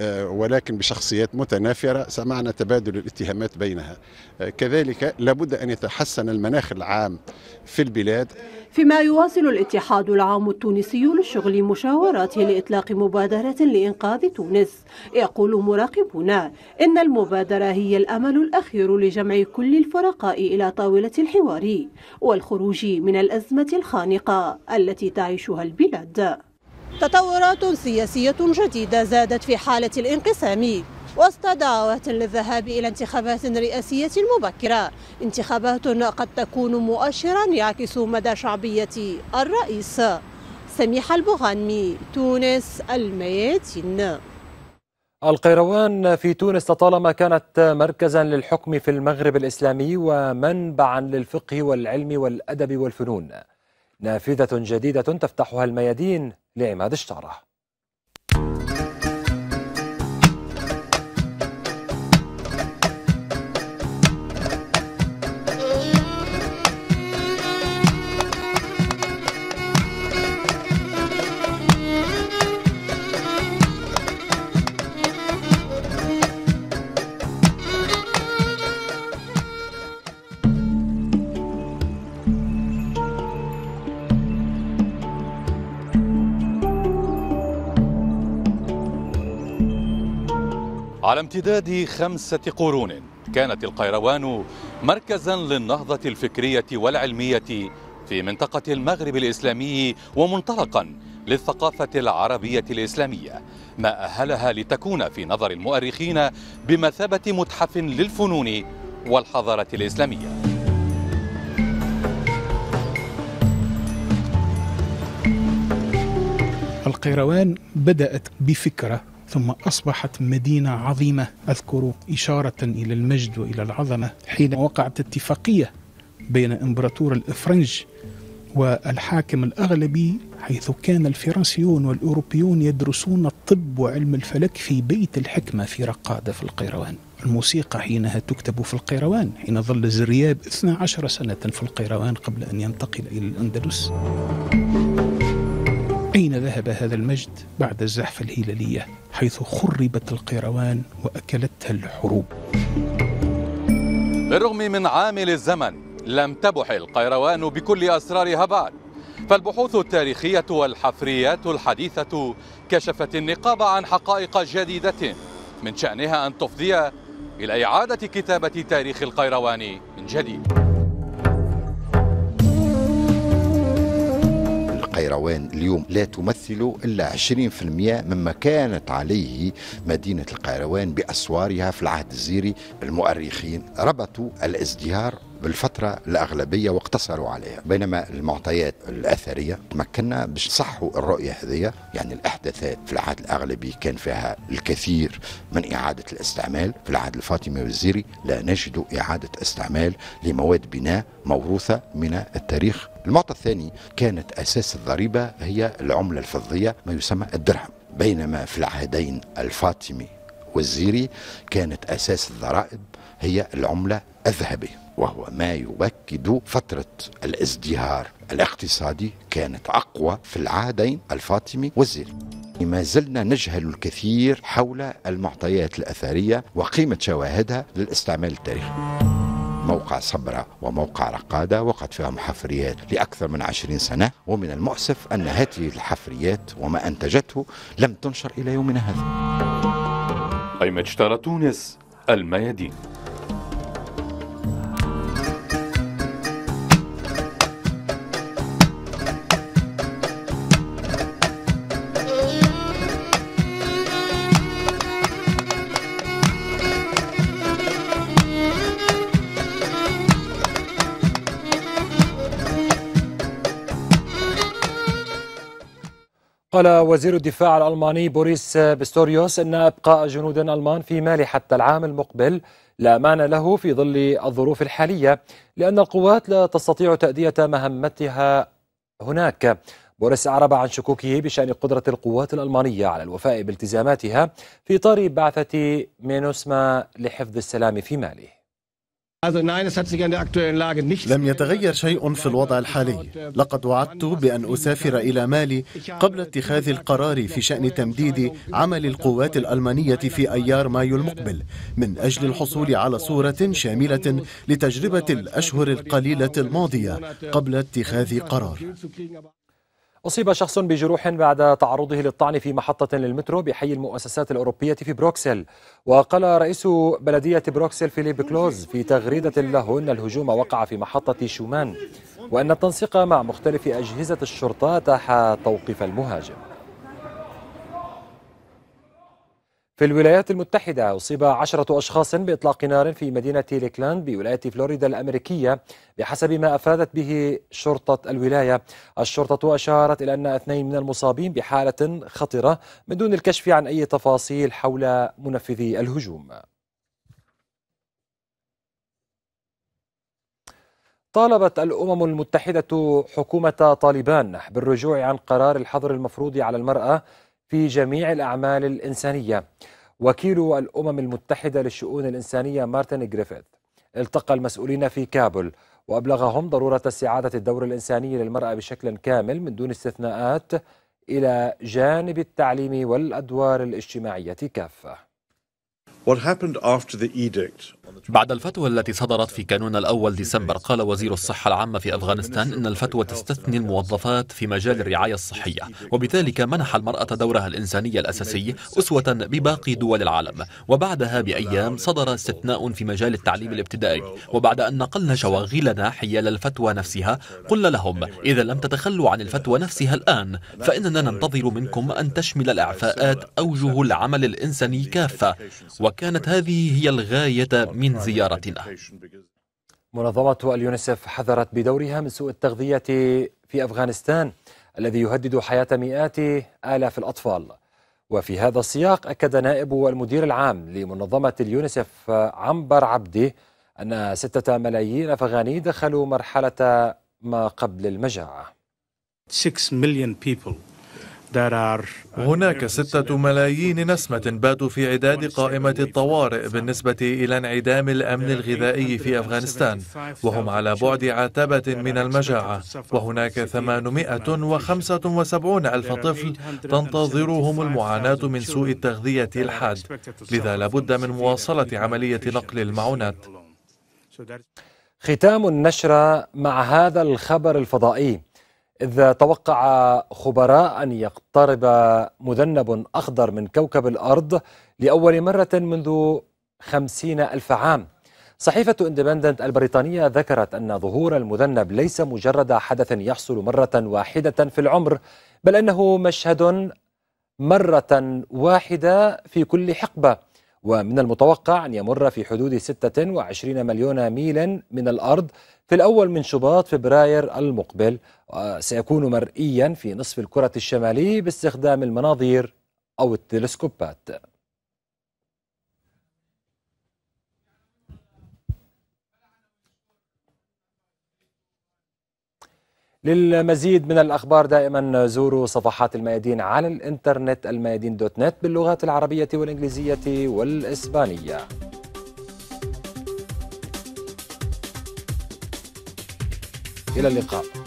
آه، ولكن بشخصيات متنافرة سمعنا تبادل الاتهامات بينها آه، كذلك لابد أن يتحسن المناخ العام في البلاد
فيما يواصل الاتحاد العام التونسي للشغل مشاوراته لإطلاق مبادرة لإنقاذ تونس يقول مراقبون إن المبادرة هي الأمل الأخير لجمع كل الفرقاء إلى طاولة الحوار والخروج من الأزمة الخانقة التي تعيشها البلاد تطورات سياسية جديدة زادت في حالة الانقسام وسط دعوات للذهاب إلى انتخابات رئاسية مبكرة انتخابات قد تكون مؤشرا يعكس مدى شعبية الرئيس سميح البغانمي تونس الميادين
القيروان في تونس طالما كانت مركزا للحكم في المغرب الإسلامي ومنبعا للفقه والعلم والأدب والفنون نافذة جديدة تفتحها الميادين لعماد الشعره
على امتداد خمسة قرون كانت القيروان مركزا للنهضة الفكرية والعلمية في منطقة المغرب الإسلامي ومنطلقا للثقافة العربية الإسلامية ما أهلها لتكون في نظر المؤرخين بمثابة متحف للفنون والحضارة الإسلامية
القيروان بدأت بفكرة ثم أصبحت مدينة عظيمة أذكر إشارة إلى المجد وإلى العظمة حين وقعت اتفاقية بين إمبراطور الإفرنج والحاكم الأغلبي حيث كان الفرنسيون والأوروبيون يدرسون الطب وعلم الفلك في بيت الحكمة في رقادة في القيروان الموسيقى حينها تكتب في القيروان حين ظل زرياب 12 سنة في القيروان قبل أن ينتقل إلى الأندلس أين ذهب هذا المجد بعد الزحف الهلالية حيث خربت القيروان وأكلتها الحروب
بالرغم من عامل الزمن لم تبح القيروان بكل أسرارها بعد فالبحوث التاريخية والحفريات الحديثة كشفت النقاب عن حقائق جديدة من شأنها أن تفضي إلى إعادة كتابة تاريخ القيروان من
جديد
القيروان اليوم لا تمثل إلا 20% مما كانت عليه مدينة القيروان بأسوارها في العهد الزيري المؤرخين ربطوا الازدهار بالفترة الأغلبية واقتصروا عليها بينما المعطيات الأثرية تمكنا باش نصحوا الرؤية هذه يعني الأحداثات في العهد الأغلبي كان فيها الكثير من إعادة الاستعمال في العهد الفاطمي والزيري لا نجد إعادة استعمال لمواد بناء موروثة من التاريخ المعطى الثاني كانت أساس الضريبة هي العملة الفضية ما يسمى الدرهم بينما في العهدين الفاطمي والزيري كانت أساس الضرائب هي العملة الذهبي وهو ما يؤكد فترة الازدهار الاقتصادي كانت أقوى في العهدين الفاطمي والزيري ما زلنا نجهل الكثير حول المعطيات الأثرية وقيمة شواهدها للاستعمال التاريخي موقع صبرة وموقع رقادة وقد فيهم حفريات لأكثر من عشرين سنة ومن المؤسف أن هذه الحفريات وما أنتجته لم تنشر إلى يومنا هذا
أيمج تونس الميادين
قال وزير الدفاع الألماني بوريس بستوريوس أن إبقاء جنود ألمان في مالي حتى العام المقبل لا معنى له في ظل الظروف الحالية لأن القوات لا تستطيع تأدية مهمتها هناك بوريس أعرب عن شكوكه بشأن قدرة القوات الألمانية على الوفاء بالتزاماتها في إطار بعثة مينوسما لحفظ السلام في مالي
لم يتغير شيء في الوضع الحالي لقد وعدت بأن أسافر إلى مالي قبل اتخاذ القرار في شأن تمديد عمل القوات الألمانية في أيار مايو المقبل من أجل الحصول على صورة شاملة لتجربة الأشهر القليلة الماضية قبل اتخاذ قرار
أصيب شخص بجروح بعد تعرضه للطعن في محطة للمترو بحي المؤسسات الأوروبية في بروكسل وقال رئيس بلدية بروكسل فيليب كلوز في تغريدة له أن الهجوم وقع في محطة شومان وأن التنسيق مع مختلف أجهزة الشرطة أتاح توقيف المهاجم في الولايات المتحدة أصيب عشرة أشخاص بإطلاق نار في مدينة ليكلاند بولاية فلوريدا الأمريكية بحسب ما أفادت به شرطة الولاية الشرطة أشارت إلى أن اثنين من المصابين بحالة خطرة من دون الكشف عن أي تفاصيل حول منفذي الهجوم طالبت الأمم المتحدة حكومة طالبان بالرجوع عن قرار الحظر المفروض على المرأة في جميع الأعمال الإنسانية وكيل الأمم المتحدة للشؤون الإنسانية مارتن جريفيث التقى المسؤولين في كابل وأبلغهم ضرورة استعادة الدور الإنساني للمرأة بشكل كامل من دون استثناءات إلى جانب التعليم والأدوار الاجتماعية كافة
What happened after the edict بعد الفتوى التي صدرت في كانون الأول ديسمبر قال وزير الصحة العامة في أفغانستان إن الفتوى تستثني الموظفات في مجال الرعاية الصحية وبذلك منح المرأة دورها الإنساني الأساسي أسوة بباقي دول العالم وبعدها بأيام صدر استثناء في مجال التعليم الابتدائي وبعد أن نقلنا شواغلنا حيال الفتوى نفسها قلنا لهم إذا لم تتخلوا عن الفتوى نفسها الآن فإننا ننتظر منكم أن تشمل الإعفاءات أوجه العمل الإنساني كافة وكانت هذه هي الغاية من زيارتنا
منظمة اليونسف حذرت بدورها من سوء التغذية في أفغانستان الذي يهدد حياة مئات آلاف الأطفال وفي هذا السياق أكد نائب المدير العام لمنظمة اليونسف عنبر عبدي أن ستة ملايين أفغاني دخلوا مرحلة ما قبل المجاعة
6 million
people هناك ستة ملايين نسمة باتوا في عداد قائمة الطوارئ بالنسبة إلى انعدام الأمن الغذائي في أفغانستان وهم على بعد عتبة من المجاعة وهناك 875 ألف طفل تنتظرهم المعاناة من سوء التغذية الحاد لذا لابد من مواصلة عملية نقل المعونات
ختام النشرة مع هذا الخبر الفضائي إذ توقع خبراء أن يقترب مذنب أخضر من كوكب الأرض لأول مرة منذ خمسين ألف عام صحيفة اندبندنت البريطانية ذكرت أن ظهور المذنب ليس مجرد حدث يحصل مرة واحدة في العمر بل أنه مشهد مرة واحدة في كل حقبة ومن المتوقع أن يمر في حدود 26 مليون ميلا من الأرض في الأول من شباط فبراير المقبل سيكون مرئيا في نصف الكرة الشمالي باستخدام المناظير أو التلسكوبات للمزيد من الأخبار دائما زوروا صفحات الميادين على الإنترنت الميادين دوت نت باللغات العربية والإنجليزية والإسبانية إلى اللقاء